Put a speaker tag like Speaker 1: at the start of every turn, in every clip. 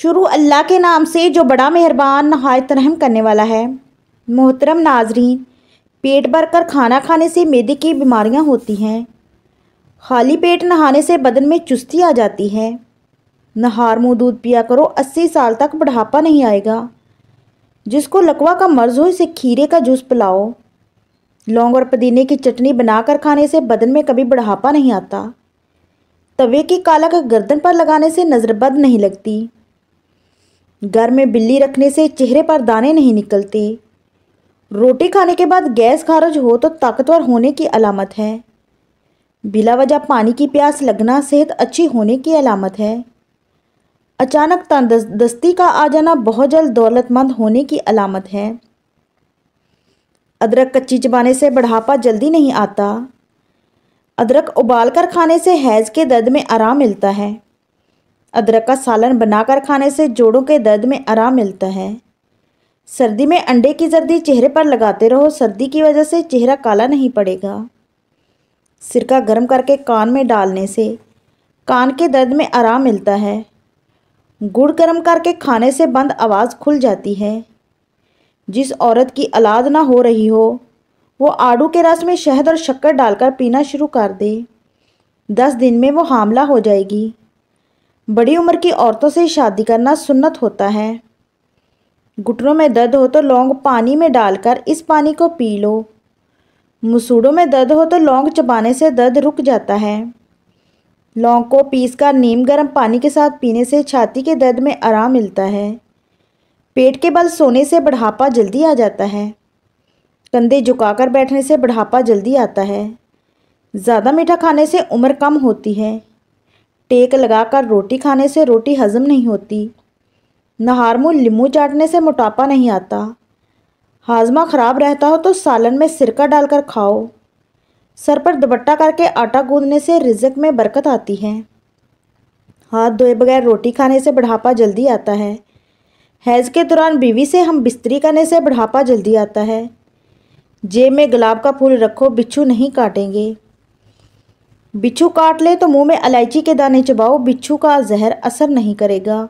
Speaker 1: शुरू अल्लाह के नाम से जो बड़ा मेहरबान नहायत रहम करने वाला है मोहतरम नाजरीन पेट भर कर खाना खाने से मेदे की बीमारियां होती हैं खाली पेट नहाने से बदन में चुस्ती आ जाती है नहार मुँह दूध पिया करो अस्सी साल तक बढ़ापा नहीं आएगा जिसको लकवा का मर्ज़ हो इसे खीरे का जूस पिलाओ लौंग और पुदीने की चटनी बनाकर खाने से बदन में कभी बढ़ापा नहीं आता तवे की कालक गर्दन पर लगाने से नज़रबद नहीं लगती घर में बिल्ली रखने से चेहरे पर दाने नहीं निकलते रोटी खाने के बाद गैस खारज हो तो ताकतवर होने की अलामत है बिला वजह पानी की प्यास लगना सेहत अच्छी होने की अलामत है अचानक तंदस्ती का आ जाना बहुत जल्द दौलतमंद होने की अलामत है अदरक कच्ची चबाने से बढ़ापा जल्दी नहीं आता अदरक उबाल कर खाने से हैज़ के दर्द में आराम मिलता है अदरक का सालन बनाकर खाने से जोड़ों के दर्द में आराम मिलता है सर्दी में अंडे की जर्दी चेहरे पर लगाते रहो सर्दी की वजह से चेहरा काला नहीं पड़ेगा सिरका गर्म करके कान में डालने से कान के दर्द में आराम मिलता है गुड़ गर्म करके खाने से बंद आवाज़ खुल जाती है जिस औरत की अलाद ना हो रही हो वो आड़ू के रस में शहद और शक्कर डालकर पीना शुरू कर दे दस दिन में वो हामला हो जाएगी बड़ी उम्र की औरतों से शादी करना सुन्नत होता है घुटनों में दर्द हो तो लौंग पानी में डालकर इस पानी को पी लो मसूड़ों में दर्द हो तो लौंग चबाने से दर्द रुक जाता है लौंग को पीसकर नीम गर्म पानी के साथ पीने से छाती के दर्द में आराम मिलता है पेट के बल सोने से बढ़ापा जल्दी आ जाता है कंधे झुकाकर बैठने से बढ़ापा जल्दी आता है ज़्यादा मीठा खाने से उम्र कम होती है टेक लगाकर रोटी खाने से रोटी हजम नहीं होती नहार मुँह लीमू चाटने से मोटापा नहीं आता हाजमा ख़राब रहता हो तो सालन में सिरका डालकर खाओ सर पर दुपट्टा करके आटा गूंदने से रिजक में बरकत आती है हाथ धोए बगैर रोटी खाने से बढ़ापा जल्दी आता है हैज़ के दौरान बीवी से हम बिस्तरी करने से बढ़ापा जल्दी आता है जेब में गुलाब का फूल रखो बिच्छू नहीं काटेंगे बिच्छू काट ले तो मुंह में इलायची के दाने चबाओ बिच्छू का जहर असर नहीं करेगा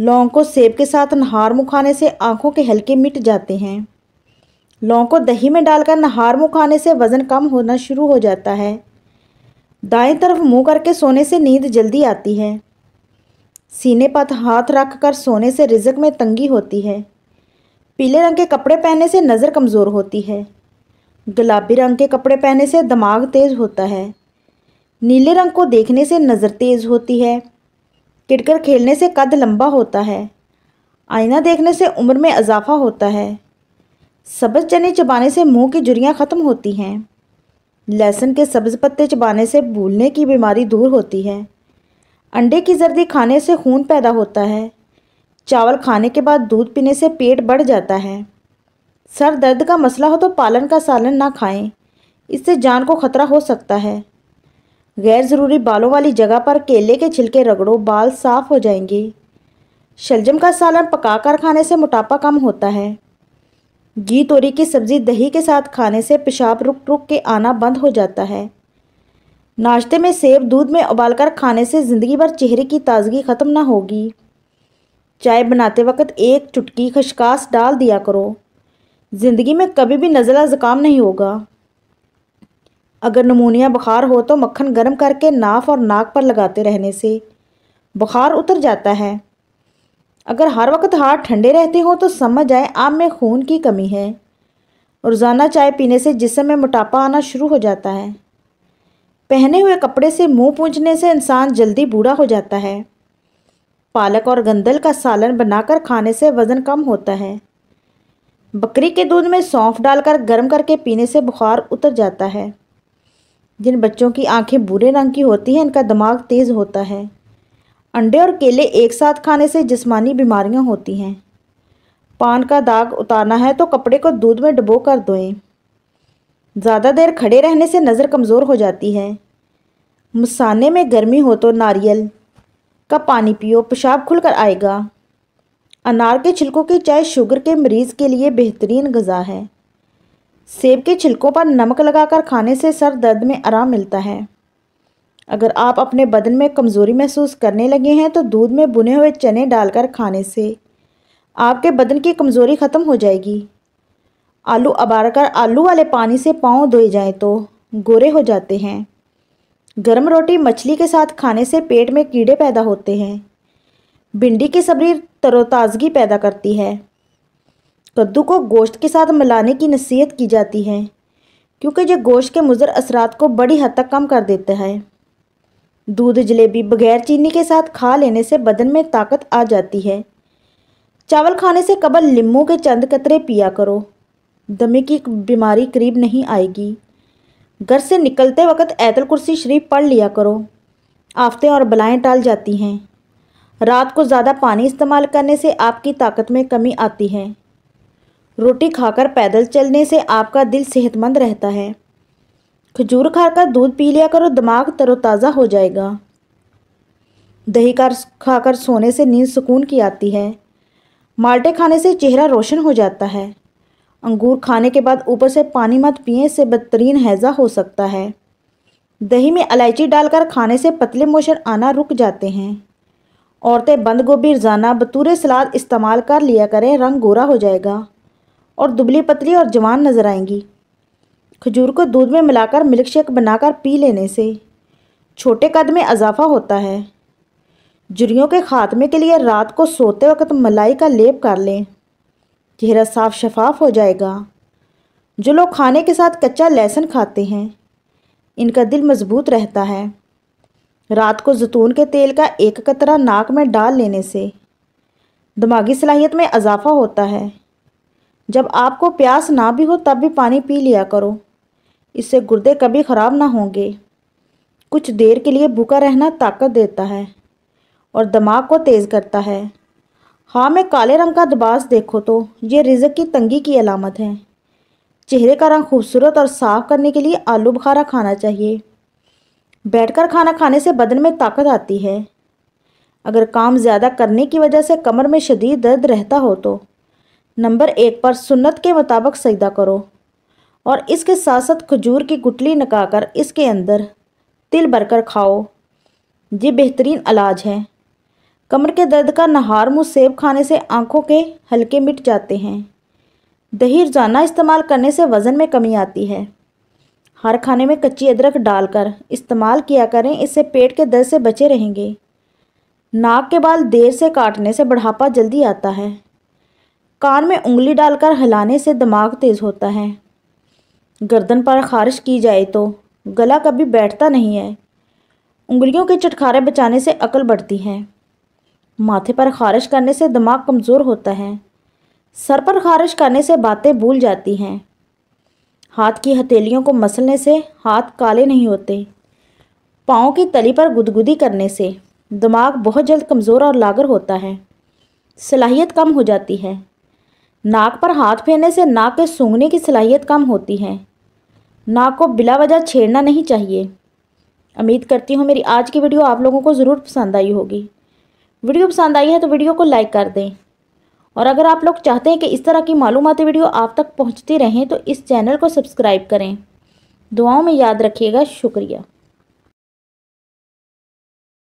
Speaker 1: लौंग को सेब के साथ नहार मुँह खाने से आँखों के हल्के मिट जाते हैं लौंग को दही में डालकर नहार मुँह खाने से वज़न कम होना शुरू हो जाता है दाएं तरफ मुंह करके सोने से नींद जल्दी आती है सीने पर हाथ रख कर सोने से रिजक में तंगी होती है पीले रंग के कपड़े पहनने से नज़र कमज़ोर होती है गुलाबी रंग के कपड़े पहनने से दिमाग तेज़ होता है नीले रंग को देखने से नज़र तेज़ होती है किटकर खेलने से कद लंबा होता है आईना देखने से उम्र में इजाफा होता है सब्ज़ चने चबाने से मुंह की जुड़ियाँ ख़त्म होती हैं लहसुन के सब्ज़ पत्ते चबाने से भूलने की बीमारी दूर होती है अंडे की जर्दी खाने से खून पैदा होता है चावल खाने के बाद दूध पीने से पेट बढ़ जाता है सर दर्द का मसला हो तो पालन का सालन ना खाएं इससे जान को खतरा हो सकता है गैर ज़रूरी बालों वाली जगह पर केले के छिलके रगड़ो बाल साफ हो जाएंगे शलजम का सालन पकाकर खाने से मोटापा कम होता है घी तोरी की सब्ज़ी दही के साथ खाने से पेशाब रुक रुक के आना बंद हो जाता है नाश्ते में सेब दूध में उबालकर खाने से ज़िंदगी भर चेहरे की ताजगी ख़त्म ना होगी चाय बनाते वक्त एक चुटकी खशकास डाल दिया करो ज़िंदगी में कभी भी नज़ला ज़ुकाम नहीं होगा अगर नमूनिया बुखार हो तो मक्खन गर्म करके नाफ और नाक पर लगाते रहने से बुखार उतर जाता है अगर हर वक्त हाथ ठंडे रहते हो तो समझ आए आम में खून की कमी है रोज़ाना चाय पीने से जिसम में मोटापा आना शुरू हो जाता है पहने हुए कपड़े से मुंह पूछने से इंसान जल्दी बूढ़ा हो जाता है पालक और गंदल का सालन बनाकर खाने से वज़न कम होता है बकरी के दूध में सौंफ डालकर गर्म करके पीने से बुखार उतर जाता है जिन बच्चों की आंखें बुरे रंग की होती हैं इनका दिमाग तेज़ होता है अंडे और केले एक साथ खाने से जिस्मानी बीमारियां होती हैं पान का दाग उतारना है तो कपड़े को दूध में डुबो कर धोएं ज़्यादा देर खड़े रहने से नज़र कमज़ोर हो जाती है मसाने में गर्मी हो तो नारियल का पानी पियो पेशाब खुल कर आएगा अनार के छिलकों की चाय शुगर के मरीज़ के लिए बेहतरीन गज़ा है सेब के छिलकों पर नमक लगाकर खाने से सर दर्द में आराम मिलता है अगर आप अपने बदन में कमज़ोरी महसूस करने लगे हैं तो दूध में बुने हुए चने डालकर खाने से आपके बदन की कमज़ोरी ख़त्म हो जाएगी आलू अबार कर आलू वाले पानी से पाँव धोए जाएँ तो गोरे हो जाते हैं गर्म रोटी मछली के साथ खाने से पेट में कीड़े पैदा होते हैं भिंडी की सब्जी तरोताज़गी पैदा करती है कद्दू को गोश्त के साथ मिलाने की नसीहत की जाती है क्योंकि यह गोश्त के मुज़र असरात को बड़ी हद तक कम कर देता है दूध जलेबी बगैर चीनी के साथ खा लेने से बदन में ताकत आ जाती है चावल खाने से कबल लींबू के चंद कतरे पिया करो दमे की बीमारी करीब नहीं आएगी घर से निकलते वक्त ऐतल कुर्सी शरीफ पढ़ लिया करो आफतें और बलाएं टाल जाती हैं रात को ज़्यादा पानी इस्तेमाल करने से आपकी ताकत में कमी आती है रोटी खाकर पैदल चलने से आपका दिल सेहतमंद रहता है खजूर खाकर दूध पी लिया करो दिमाग तरोताज़ा हो जाएगा दही कर खाकर सोने से नींद सुकून की आती है माल्टे खाने से चेहरा रोशन हो जाता है अंगूर खाने के बाद ऊपर से पानी मत पिए से बदतरीन हैज़ा हो सकता है दही में इलायची डालकर खाने से पतले मोशन आना रुक जाते हैं औरतें बंद गोभी रजाना बतूर सलाद इस्तेमाल कर लिया करें रंग गोरा हो जाएगा और दुबली पतली और जवान नज़र आएंगी खजूर को दूध में मिलाकर मिल्क शेक बनाकर पी लेने से छोटे कद में इजाफा होता है जुड़ियों के खात्मे के लिए रात को सोते वक्त मलाई का लेप कर लें चेहरा साफ शफाफ हो जाएगा जो लोग खाने के साथ कच्चा लहसुन खाते हैं इनका दिल मजबूत रहता है रात को जतून के तेल का एक कतरा नाक में डाल लेने से दिमागी सलाहियत में इजाफा होता है जब आपको प्यास ना भी हो तब भी पानी पी लिया करो इससे गुर्दे कभी ख़राब ना होंगे कुछ देर के लिए भूखा रहना ताकत देता है और दिमाग को तेज़ करता है हाँ मैं काले रंग का दबास देखो तो ये रिजक की तंगी की अलामत है चेहरे का रंग खूबसूरत और साफ करने के लिए आलू बुखारा खाना चाहिए बैठकर खाना खाने से बदन में ताकत आती है अगर काम ज़्यादा करने की वजह से कमर में शदीद दर्द रहता हो तो नंबर एक पर सुन्नत के मुताबिक सजदा करो और इसके साथ साथ खजूर की गुटली नकाकर इसके अंदर तिल भरकर खाओ ये बेहतरीन इलाज है कमर के दर्द का नहार मुँह सेब खाने से आँखों के हल्के मिट जाते हैं दही रोज़ाना इस्तेमाल करने से वज़न में कमी आती है हर खाने में कच्ची अदरक डालकर इस्तेमाल किया करें इससे पेट के दर्द से बचे रहेंगे नाक के बाल देर से काटने से बढ़ापा जल्दी आता है कान में उंगली डालकर हिलाने से दिमाग तेज़ होता है गर्दन पर खारिश की जाए तो गला कभी बैठता नहीं है उंगलियों के चटखारे बचाने से अकल बढ़ती है माथे पर खारिश करने से दिमाग कमज़ोर होता है सर पर खारिश करने से बातें भूल जाती हैं हाथ की हथेलियों को मसलने से हाथ काले नहीं होते पाँव की तली पर गुदगुदी करने से दिमाग बहुत जल्द कमज़ोर और लागर होता है सलाहियत कम हो जाती है नाक पर हाथ फेरने से नाक के सूंघने की सलाहियत कम होती है नाक को बिला वजह छेड़ना नहीं चाहिए उम्मीद करती हूँ मेरी आज की वीडियो आप लोगों को ज़रूर पसंद आई होगी वीडियो पसंद आई है तो वीडियो को लाइक कर दें और अगर आप लोग चाहते हैं कि इस तरह की मालूमती वीडियो आप तक पहुँचती रहें तो इस चैनल को सब्सक्राइब करें दुआओं में याद रखिएगा शुक्रिया